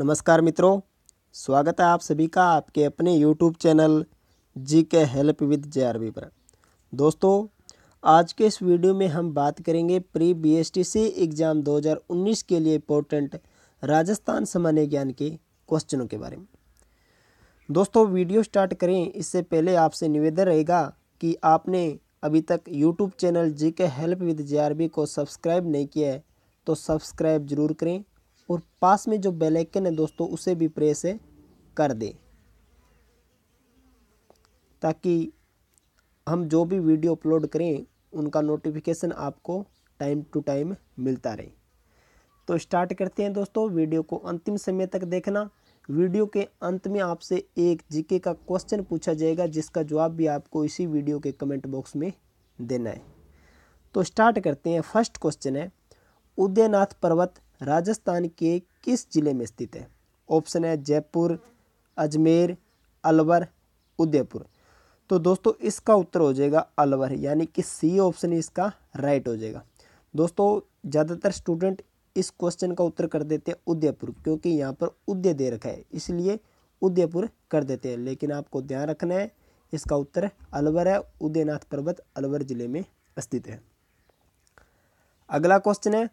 नमस्कार मित्रों स्वागत है आप सभी का आपके अपने यूट्यूब चैनल जी के हेल्प विद जे पर दोस्तों आज के इस वीडियो में हम बात करेंगे प्री बीएसटीसी एग्ज़ाम 2019 के लिए इम्पोर्टेंट राजस्थान सामान्य ज्ञान के क्वेश्चनों के बारे में दोस्तों वीडियो स्टार्ट करें इससे पहले आपसे निवेदन रहेगा कि आपने अभी तक यूट्यूब चैनल जी के हेल्प विद जे को सब्सक्राइब नहीं किया है तो सब्सक्राइब जरूर करें और पास में जो बेल आइकन है दोस्तों उसे भी प्रेस कर दें ताकि हम जो भी वीडियो अपलोड करें उनका नोटिफिकेशन आपको टाइम टू टाइम मिलता रहे तो स्टार्ट करते हैं दोस्तों वीडियो को अंतिम समय तक देखना वीडियो के अंत में आपसे एक जीके का क्वेश्चन पूछा जाएगा जिसका जवाब भी आपको इसी वीडियो के कमेंट बॉक्स में देना है तो स्टार्ट करते हैं फर्स्ट क्वेश्चन है उदयनाथ पर्वत राजस्थान के किस जिले में स्थित है ऑप्शन है जयपुर अजमेर अलवर उदयपुर तो दोस्तों इसका उत्तर हो जाएगा अलवर यानी कि सी ऑप्शन इसका राइट हो जाएगा दोस्तों ज़्यादातर स्टूडेंट इस क्वेश्चन का उत्तर कर देते हैं उदयपुर क्योंकि यहाँ पर उदय दे रखा है इसलिए उदयपुर कर देते हैं लेकिन आपको ध्यान रखना है इसका उत्तर अलवर है उदयनाथ पर्वत अलवर जिले में स्थित है अगला क्वेश्चन है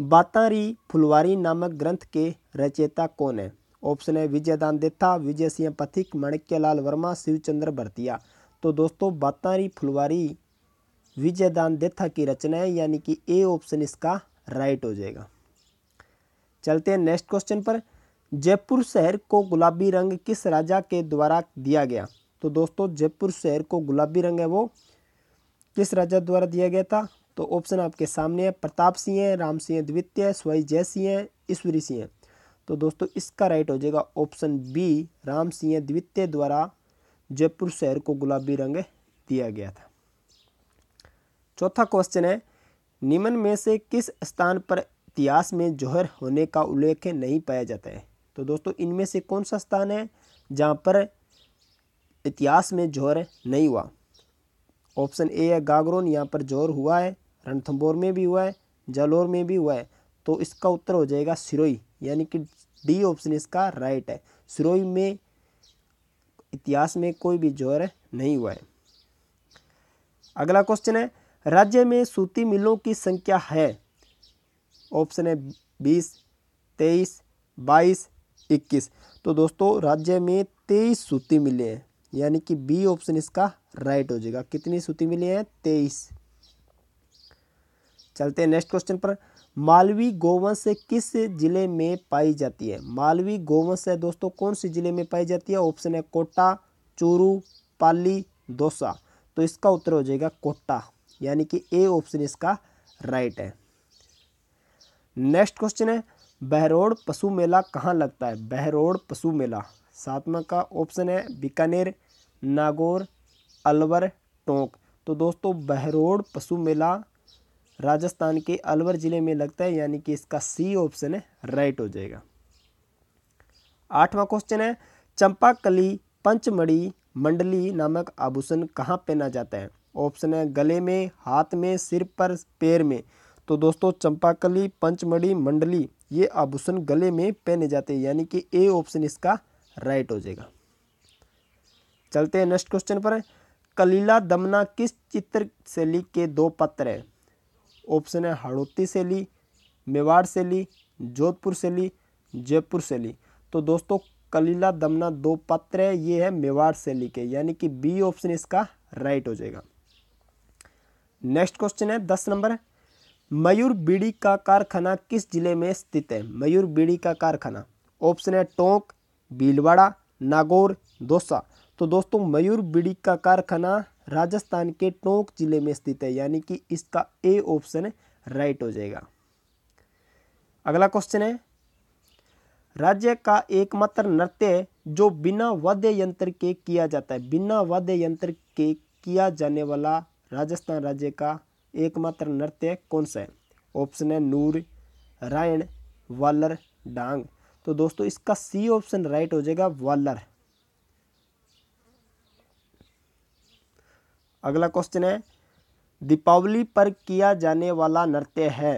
बातारी फुलवारी नामक ग्रंथ के रचयिता कौन है ऑप्शन है विजयदान देथा विजय सिंह पथिक लाल वर्मा शिवचंद्र भरतिया तो दोस्तों बातारी फुलवारी विजयदान देथा की रचना है यानी कि ए ऑप्शन इसका राइट हो जाएगा चलते हैं नेक्स्ट क्वेश्चन पर जयपुर शहर को गुलाबी रंग किस राजा के द्वारा दिया गया तो दोस्तों जयपुर शहर को गुलाबी रंग है वो किस राजा द्वारा दिया गया था तो ऑप्शन आपके सामने है प्रताप सिंह राम सिंह द्वितीय स्वाई जय सिंह ईश्वरी सिंह तो दोस्तों इसका राइट हो जाएगा ऑप्शन बी राम सिंह द्वितीय द्वारा जयपुर शहर को गुलाबी रंग दिया गया था चौथा क्वेश्चन है निम्न में से किस स्थान पर इतिहास में जौहर होने का उल्लेख नहीं पाया जाता है तो दोस्तों इनमें से कौन सा स्थान है जहाँ पर इतिहास में जौहर नहीं हुआ ऑप्शन ए है गागरोन यहाँ पर जौहर हुआ है रणथंबोर में भी हुआ है जालोर में भी हुआ है तो इसका उत्तर हो जाएगा सिरोई यानी कि डी ऑप्शन इसका राइट है सिरोई में इतिहास में कोई भी जोर नहीं हुआ है अगला क्वेश्चन है राज्य में सूती मिलों की संख्या है ऑप्शन है बीस तेईस बाईस इक्कीस तो दोस्तों राज्य में तेईस सूती मिले हैं यानी कि बी ऑप्शन इसका राइट हो जाएगा कितनी सूती मिले हैं तेईस चलते हैं नेक्स्ट क्वेश्चन पर मालवी गोवंश किस जिले में पाई जाती है मालवी गोवंश है दोस्तों कौन से जिले में पाई जाती है ऑप्शन है कोटा चूरू पाली दोसा तो इसका उत्तर हो जाएगा कोटा यानी कि ए ऑप्शन इसका राइट है नेक्स्ट क्वेश्चन है बहरोड पशु मेला कहाँ लगता है बहरोड पशु मेला सातवा का ऑप्शन है बीकानेर नागौर अलवर टोंक तो दोस्तों बहरोड पशु मेला राजस्थान के अलवर ज़िले में लगता है यानी कि इसका सी ऑप्शन है राइट हो जाएगा आठवां क्वेश्चन है चंपाकली पंचमढ़ी मंडली नामक आभूषण कहाँ पहना जाता है ऑप्शन है गले में हाथ में सिर पर पैर में तो दोस्तों चंपाकली पंचमढ़ी मंडली ये आभूषण गले में पहने जाते हैं यानी कि ए ऑप्शन इसका राइट हो जाएगा चलते हैं नेक्स्ट क्वेश्चन पर कलीला दमना किस चित्र शैली के दो पत्र है ऑप्शन है हड़ोती से ली मेवाड़ से ली जोधपुर से ली जयपुर से ली तो दोस्तों कलीला दमना दो पत्र है ये है मेवाड़ शैली के यानी कि बी ऑप्शन इसका राइट हो जाएगा नेक्स्ट क्वेश्चन है दस नंबर मयूर बीड़ी का कारखाना किस जिले में स्थित है मयूर बीड़ी का कारखाना ऑप्शन है टोंक भीलवाड़ा नागौर दोसा तो दोस्तों मयूर बीड़ी का कारखाना राजस्थान के टोंक जिले में स्थित है यानी कि इसका ए ऑप्शन राइट हो जाएगा अगला क्वेश्चन है राज्य का एकमात्र नृत्य जो बिना वाद्य यंत्र के किया जाता है बिना वाद्य यंत्र के किया जाने वाला राजस्थान राज्य का एकमात्र नृत्य कौन सा है ऑप्शन है नूर रायण वालर डांग तो दोस्तों इसका सी ऑप्शन राइट हो जाएगा वालर अगला क्वेश्चन है दीपावली पर किया जाने वाला नृत्य है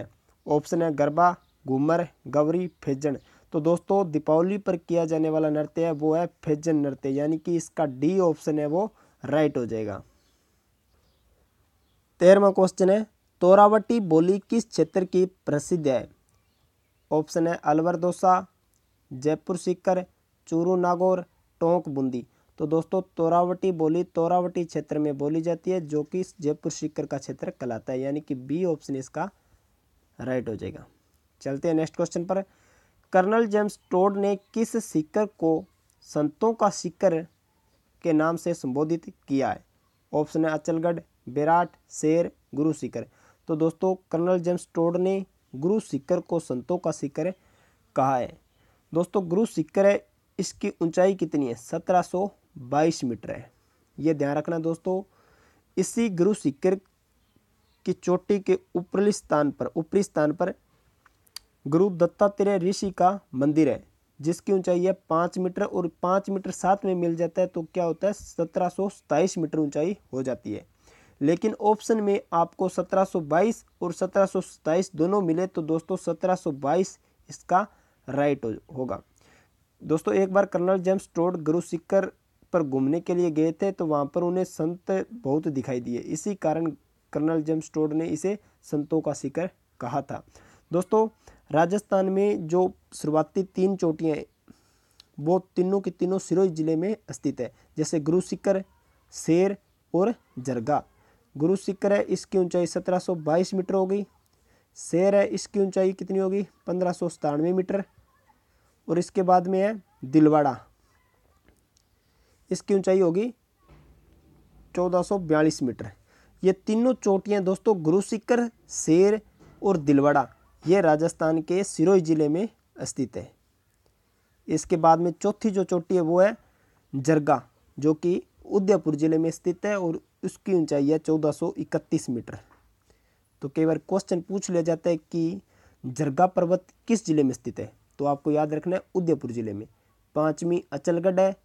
ऑप्शन है गरबा घूमर गवरी फेजन तो दोस्तों दीपावली पर किया जाने वाला नृत्य है वो है फेजन नृत्य यानी कि इसका डी ऑप्शन है वो राइट हो जाएगा तेरहवा क्वेश्चन है तोरावटी बोली किस क्षेत्र की प्रसिद्ध है ऑप्शन है अलवर दोसा जयपुर सीकर चूरू नागौर टोंक बूंदी तो दोस्तों तोरावटी बोली तोरावटी क्षेत्र में बोली जाती है जो कि जयपुर सीकर का क्षेत्र कहलाता है यानी कि बी ऑप्शन इसका राइट हो जाएगा चलते हैं नेक्स्ट क्वेश्चन पर कर्नल जेम्स टोड ने किस सिक्कर को संतों का सिक्कर के नाम से संबोधित किया है ऑप्शन है अचलगढ़ विराट शेर गुरु सिक्कर तो दोस्तों कर्नल जेम्स टोड ने गुरु सिक्कर को संतों का सिक्कर कहा है दोस्तों गुरु सिक्कर है इसकी ऊंचाई कितनी है सत्रह सौ बाईस मीटर है ये ध्यान रखना दोस्तों इसी गुरु शिखर की चोटी के ऊपरी स्थान पर ऊपरी स्थान पर गुरु दत्तात्रेय ऋषि का मंदिर है जिसकी ऊंचाई है पाँच मीटर और पाँच मीटर साथ में मिल जाता है तो क्या होता है सत्रह सौ सताईस मीटर ऊंचाई हो जाती है लेकिन ऑप्शन में आपको 1722 और 1727 दोनों मिले तो दोस्तों 1722 इसका राइट होगा दोस्तों एक बार कर्नल जेम्स टोड गुरु सिक्कर पर घूमने के लिए गए थे तो वहाँ पर उन्हें संत बहुत दिखाई दिए इसी कारण कर्नल जेम्स स्टोर ने इसे संतों का शिखर कहा था दोस्तों राजस्थान में जो शुरुआती तीन चोटियाँ वो तीनों के तीनों सिरोही जिले में स्थित है जैसे गुरु शिखर शेर और जरगा गुरु शिखर है इसकी ऊंचाई 1722 मीटर होगी शेर है इसकी ऊंचाई कितनी होगी पंद्रह मीटर और इसके बाद में है दिलवाड़ा इसकी ऊंचाई होगी 1442 मीटर ये तीनों चोटियाँ दोस्तों गुरुशिखर शेर और दिलवाड़ा ये राजस्थान के सिरोही ज़िले में स्थित है इसके बाद में चौथी जो चोटी है वो है जरगा जो कि उदयपुर ज़िले में स्थित है और उसकी ऊंचाई है 1431 मीटर तो कई बार क्वेश्चन पूछ लिया जाता है कि जरगा पर्वत किस ज़िले में स्थित है तो आपको याद रखना है उदयपुर ज़िले में पाँचवीं अचलगढ़ है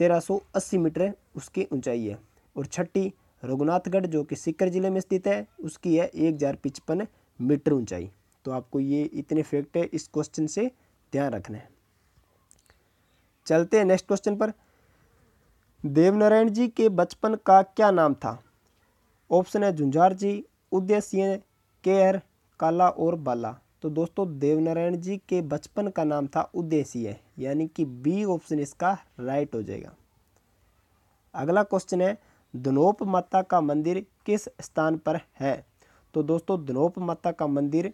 1380 मीटर उसकी ऊंचाई है और छठी रघुनाथगढ़ जो कि सीकर ज़िले में स्थित है उसकी है एक हज़ार मीटर ऊंचाई तो आपको ये इतने फैक्ट है इस क्वेश्चन से ध्यान रखना है चलते हैं नेक्स्ट क्वेश्चन पर देवनारायण जी के बचपन का क्या नाम था ऑप्शन है झुंझार जी उदय सिंह केयर काला और बाला तो दोस्तों देवनारायण जी के बचपन का नाम था उद्देशीय यानी कि बी ऑप्शन इसका राइट हो जाएगा अगला क्वेश्चन है धनोप माता का मंदिर किस स्थान पर है तो दोस्तों धनोप माता का मंदिर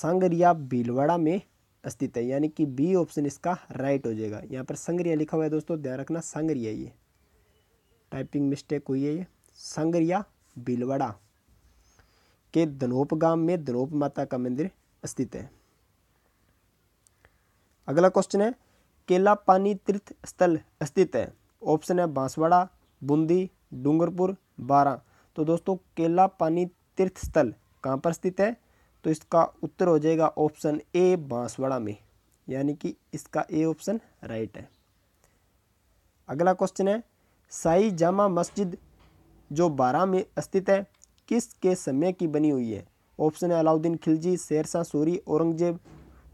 संगरिया बीलवाड़ा में स्थित है यानी कि बी ऑप्शन इसका राइट हो जाएगा यहाँ पर संगरिया लिखा हुआ है दोस्तों ध्यान रखना संगरिया ये टाइपिंग मिस्टेक हुई है ये संगरिया बिलवाड़ा के धनोप गांव में धनोप माता का मंदिर स्थित है अगला क्वेश्चन है केला पानी तीर्थ स्थल स्थित है ऑप्शन है बांसवाड़ा बूंदी डूंगरपुर बारह तो दोस्तों केला पानी तीर्थ स्थल कहाँ पर स्थित है तो इसका उत्तर हो जाएगा ऑप्शन ए बांसवाड़ा में यानी कि इसका ए ऑप्शन राइट है अगला क्वेश्चन है साई जामा मस्जिद जो बारह में स्थित है किसके समय की बनी हुई है ऑप्शन है अलाउद्दीन खिलजी शेरशाह सूरी औरंगजेब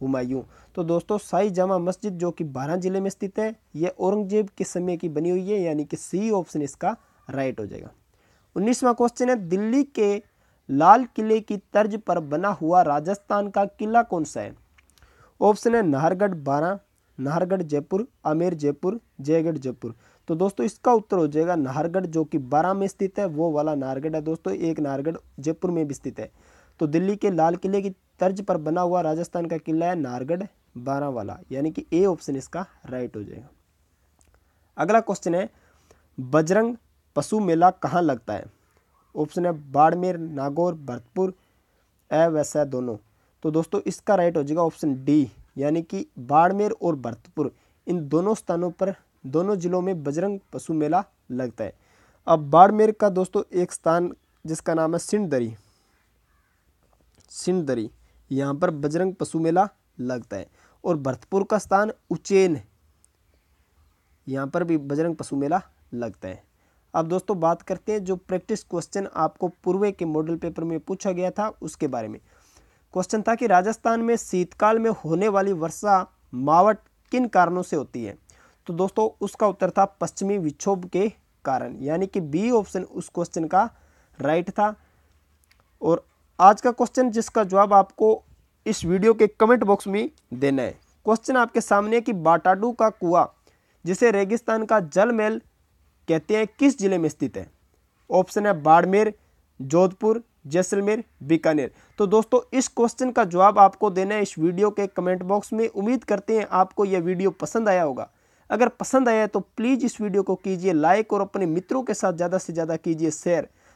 हुमायूं तो दोस्तों साई जामा मस्जिद जो कि बारह जिले में स्थित है यह औरंगजेब के समय की बनी हुई है यानी कि सी ऑप्शन इसका राइट हो जाएगा उन्नीसवा क्वेश्चन है दिल्ली के लाल किले की तर्ज पर बना हुआ राजस्थान का किला कौन सा है ऑप्शन है नाहरगढ़ बारह नाहरगढ़ जयपुर आमेर जयपुर जयगढ़ जयपुर तो दोस्तों इसका उत्तर हो जाएगा नाहरगढ़ जो कि बारह में स्थित है वो वाला नाहरगढ़ है दोस्तों एक नाहरगढ़ जयपुर में भी स्थित है तो दिल्ली के लाल किले की तर्ज पर बना हुआ राजस्थान का किला है नारगढ़ बारह वाला यानी कि ए ऑप्शन इसका राइट हो जाएगा अगला क्वेश्चन है बजरंग पशु मेला कहाँ लगता है ऑप्शन है बाड़मेर नागौर भरतपुर ए वैसा दोनों तो दोस्तों इसका राइट हो जाएगा ऑप्शन डी यानी कि बाड़मेर और भरतपुर इन दोनों स्थानों पर दोनों जिलों में बजरंग पशु मेला लगता है अब बाड़मेर का दोस्तों एक स्थान जिसका नाम है सिंडदरी सिंदरी यहाँ पर बजरंग पशु मेला लगता है और भरतपुर का स्थान उचेन यहाँ पर भी बजरंग पशु मेला लगता है अब दोस्तों बात करते हैं जो प्रैक्टिस क्वेश्चन आपको पूर्वे के मॉडल पेपर में पूछा गया था उसके बारे में क्वेश्चन था कि राजस्थान में शीतकाल में होने वाली वर्षा मावट किन कारणों से होती है तो दोस्तों उसका उत्तर था पश्चिमी विक्षोभ के कारण यानी कि बी ऑप्शन उस क्वेश्चन का राइट था और आज का क्वेश्चन जिसका जवाब आपको इस वीडियो के कमेंट बॉक्स में देना है क्वेश्चन आपके सामने कि बाटाडू का कुआ जिसे रेगिस्तान का महल कहते हैं किस जिले में स्थित है ऑप्शन है बाड़मेर जोधपुर जैसलमेर बीकानेर तो दोस्तों इस क्वेश्चन का जवाब आपको देना है इस वीडियो के कमेंट बॉक्स में उम्मीद करते हैं आपको यह वीडियो पसंद आया होगा अगर पसंद आया तो प्लीज़ इस वीडियो को कीजिए लाइक और अपने मित्रों के साथ ज़्यादा से ज़्यादा कीजिए शेयर